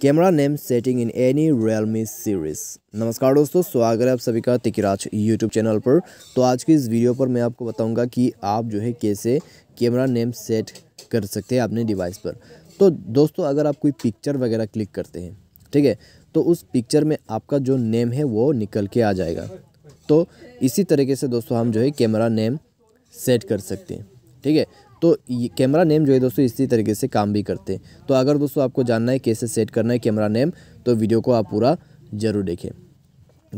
camera name setting in any Realme series नमस्कार दोस्तों स्वागत है आप सभी का तिकराज यूट्यूब चैनल पर तो आज की इस वीडियो पर मैं आपको बताऊंगा कि आप जो है कैसे कैमरा नेम सेट कर सकते हैं अपने डिवाइस पर तो दोस्तों अगर आप कोई पिक्चर वगैरह क्लिक करते हैं ठीक है तो उस पिक्चर में आपका जो नेम है वो निकल के आ जाएगा तो इसी तरीके से दोस्तों हम जो है कैमरा नेम सेट कर सकते हैं ठीक है तो ये कैमरा नेम जो है दोस्तों इसी तरीके से काम भी करते हैं तो अगर दोस्तों आपको जानना है कैसे सेट करना है कैमरा नेम तो वीडियो को आप पूरा ज़रूर देखें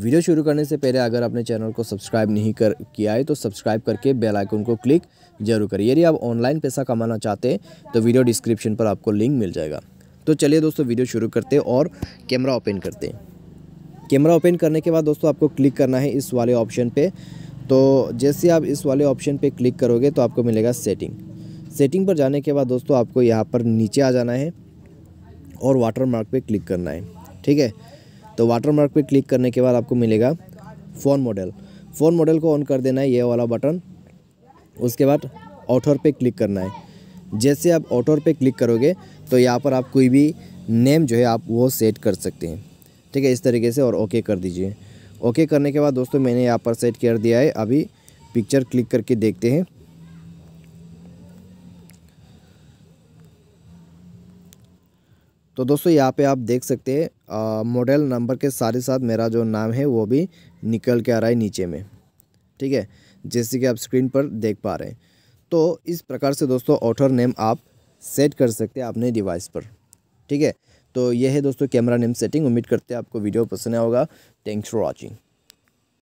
वीडियो शुरू करने से पहले अगर आपने चैनल को सब्सक्राइब नहीं कर किया है तो सब्सक्राइब करके बेल आइकन को क्लिक जरूर करिए यदि आप ऑनलाइन पैसा कमाना चाहते हैं तो वीडियो डिस्क्रिप्शन पर आपको लिंक मिल जाएगा तो चलिए दोस्तों वीडियो शुरू करते हैं और कैमरा ओपन करते हैं कैमरा ओपन करने के बाद दोस्तों आपको क्लिक करना है इस वाले ऑप्शन पर तो जैसे आप इस वाले ऑप्शन पे क्लिक करोगे तो आपको मिलेगा सेटिंग सेटिंग पर जाने के बाद दोस्तों आपको यहाँ पर नीचे आ जाना है और वाटर मार्क पर क्लिक करना है ठीक है तो वाटर मार्क पर क्लिक करने के बाद आपको मिलेगा फ़ोन मॉडल फ़ोन मॉडल को ऑन कर देना है ये वाला बटन उसके बाद ऑटोर पे क्लिक करना है जैसे आप ऑटोर पे क्लिक करोगे तो यहाँ पर आप कोई भी नेम जो है आप वो सेट कर सकते हैं ठीक है इस तरीके से और ओके कर दीजिए ओके करने के बाद दोस्तों मैंने यहाँ पर सेट कर दिया है अभी पिक्चर क्लिक करके देखते हैं तो दोस्तों यहाँ पे आप देख सकते हैं मॉडल नंबर के साथ ही साथ मेरा जो नाम है वो भी निकल के आ रहा है नीचे में ठीक है जैसे कि आप स्क्रीन पर देख पा रहे हैं तो इस प्रकार से दोस्तों ऑथर नेम आप सेट कर सकते हैं अपने डिवाइस पर ठीक है तो यह है दोस्तों कैमरा नेम सेटिंग उम्मीद करते हैं आपको वीडियो पसंद आया होगा थैंक्स फॉर वॉचिंग